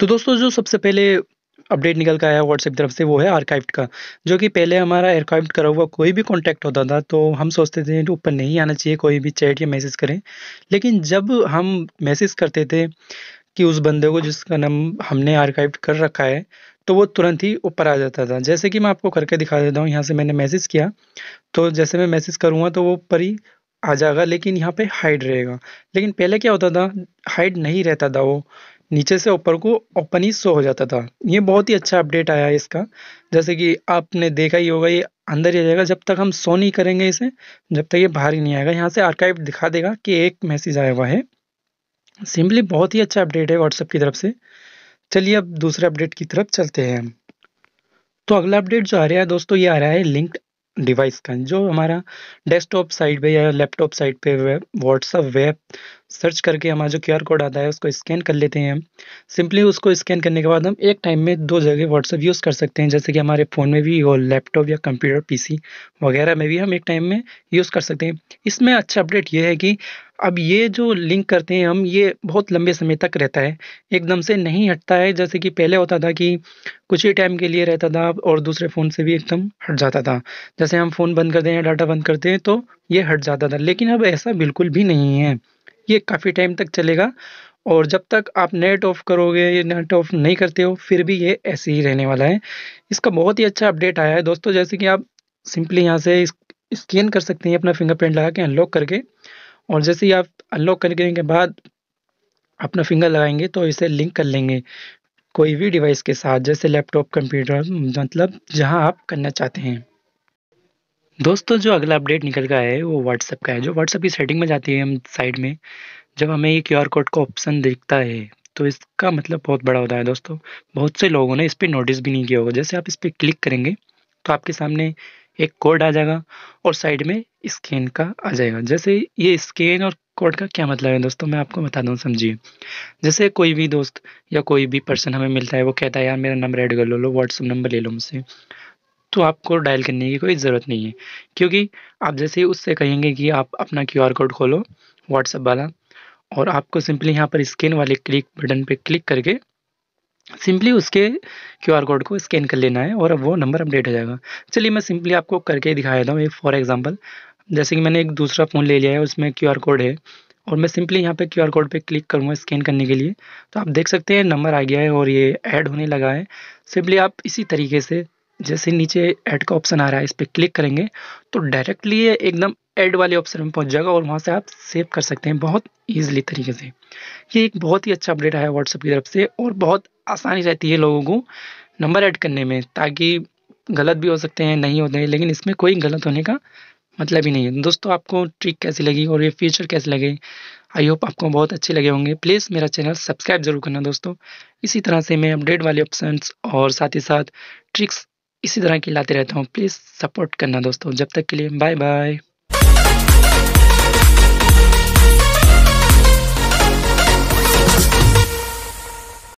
तो दोस्तों जो सबसे पहले अपडेट निकल कर आया व्हाट्सएप तरफ से वो है आर्काइव्ड का जो कि पहले हमारा आर्काइव्ड करा हुआ कोई भी कॉन्टैक्ट होता था तो हम सोचते थे ऊपर नहीं आना चाहिए कोई भी चैट या मैसेज करें लेकिन जब हम मैसेज करते थे कि उस बंदे को जिसका नाम हमने आर्काइव कर रखा है तो वो तुरंत ही ऊपर आ जाता था जैसे कि मैं आपको करके दिखा देता हूँ यहाँ से मैंने मैसेज किया तो जैसे मैं मैसेज करूँगा तो वो ऊपर ही आ जाएगा लेकिन यहाँ पे हाइड रहेगा लेकिन पहले क्या होता था हाइड नहीं रहता था वो नीचे से ऊपर को ओपन ही शो हो जाता था ये बहुत ही अच्छा अपडेट आया है इसका जैसे कि आपने देखा ही होगा ये अंदर ही जाएगा जब तक हम शो नहीं करेंगे इसे जब तक ये बाहर ही नहीं आएगा यहाँ से आर्काइव दिखा देगा कि एक मैसेज आया हुआ है सिंपली बहुत ही अच्छा अपडेट है व्हाट्सएप की तरफ से चलिए अब दूसरे अपडेट की तरफ चलते हैं हम तो अगला अपडेट जो आ रहा है दोस्तों ये आ रहा है लिंक्ड डिवाइस का जो हमारा डेस्कटॉप साइड पे या लैपटॉप साइड पे व्हाट्सअप वेब सर्च करके हमारा जो क्यूआर कोड आता है उसको स्कैन कर लेते हैं हम सिंपली उसको स्कैन करने के बाद हम एक टाइम में दो जगह व्हाट्सअप यूज़ कर सकते हैं जैसे कि हमारे फ़ोन में भी और लैपटॉप या कंप्यूटर पीसी वगैरह में भी हम एक टाइम में यूज़ कर सकते हैं इसमें अच्छा अपडेट ये है कि अब ये जो लिंक करते हैं हम ये बहुत लंबे समय तक रहता है एकदम से नहीं हटता है जैसे कि पहले होता था कि कुछ ही टाइम के लिए रहता था और दूसरे फ़ोन से भी एकदम हट जाता था जैसे हम फ़ोन बंद करते हैं डाटा बंद करते हैं तो ये हट जाता था लेकिन अब ऐसा बिल्कुल भी नहीं है ये काफ़ी टाइम तक चलेगा और जब तक आप नेट ऑफ करोगे या नेट ऑफ नहीं करते हो फिर भी ये ऐसे ही रहने वाला है इसका बहुत ही अच्छा अपडेट आया है दोस्तों जैसे कि आप सिंपली यहाँ से स्कैन कर सकते हैं अपना फिंगरप्रिंट लगा के अनलॉक करके और जैसे ही आप अनलॉक करने के बाद अपना फिंगर लगाएंगे तो इसे लिंक कर लेंगे कोई भी डिवाइस के साथ जैसे लैपटॉप कंप्यूटर मतलब जहां आप करना चाहते हैं दोस्तों जो अगला अपडेट निकल गया है वो व्हाट्सएप का है जो व्हाट्सएप की सेटिंग में जाती है हम साइड में जब हमें ये क्यू कोड का ऑप्शन दिखता है तो इसका मतलब बहुत बड़ा होता है दोस्तों बहुत से लोगों ने इस पर नोटिस भी नहीं किया होगा जैसे आप इस पर क्लिक करेंगे तो आपके सामने एक कोड आ जाएगा और साइड में स्कैन का आ जाएगा जैसे ये स्कैन और कोड का क्या मतलब है दोस्तों मैं आपको बता दूँ समझिए जैसे कोई भी दोस्त या कोई भी पर्सन हमें मिलता है वो कहता है यार मेरा नंबर ऐड कर लो लो व्हाट्सअप नंबर ले लो मुझसे तो आपको डायल करने की कोई ज़रूरत नहीं है क्योंकि आप जैसे ही उससे कहेंगे कि आप अपना क्यू कोड खोलो व्हाट्सअप वाला और आपको सिंपली यहाँ पर स्कैन वाले क्लिक बटन पर क्लिक करके सिंपली उसके क्यू आर कोड को स्कैन कर लेना है और अब वो नंबर अपडेट हो जाएगा चलिए मैं सिंपली आपको करके दिखा देता हूँ एक फॉर एग्जाम्पल जैसे कि मैंने एक दूसरा फ़ोन ले लिया है उसमें क्यू आर कोड है और मैं सिंपली यहाँ पे क्यू आर कोड पर क्लिक करूँगा स्कैन करने के लिए तो आप देख सकते हैं नंबर आ गया है और ये ऐड होने लगा है सिंपली आप इसी तरीके से जैसे नीचे ऐड का ऑप्शन आ रहा है इस पर क्लिक करेंगे तो डायरेक्टली ये एकदम एड वाले ऑप्शन में पहुंच जाएगा और वहाँ से आप सेव कर सकते हैं बहुत ईजिली तरीके से ये एक बहुत ही अच्छा अपडेट आया व्हाट्सएप की तरफ से और बहुत आसानी रहती है लोगों को नंबर ऐड करने में ताकि गलत भी हो सकते हैं नहीं होते हैं लेकिन इसमें कोई गलत होने का मतलब ही नहीं है दोस्तों आपको ट्रिक कैसी लगी और ये फीचर कैसे लगे आई होप आपको बहुत अच्छे लगे होंगे प्लीज़ मेरा चैनल सब्सक्राइब जरूर करना दोस्तों इसी तरह से मैं अपडेट वाले ऑप्शंस और साथ ही साथ ट्रिक्स इसी तरह की लाते रहता हूँ प्लीज़ सपोर्ट करना दोस्तों जब तक के लिए बाय बाय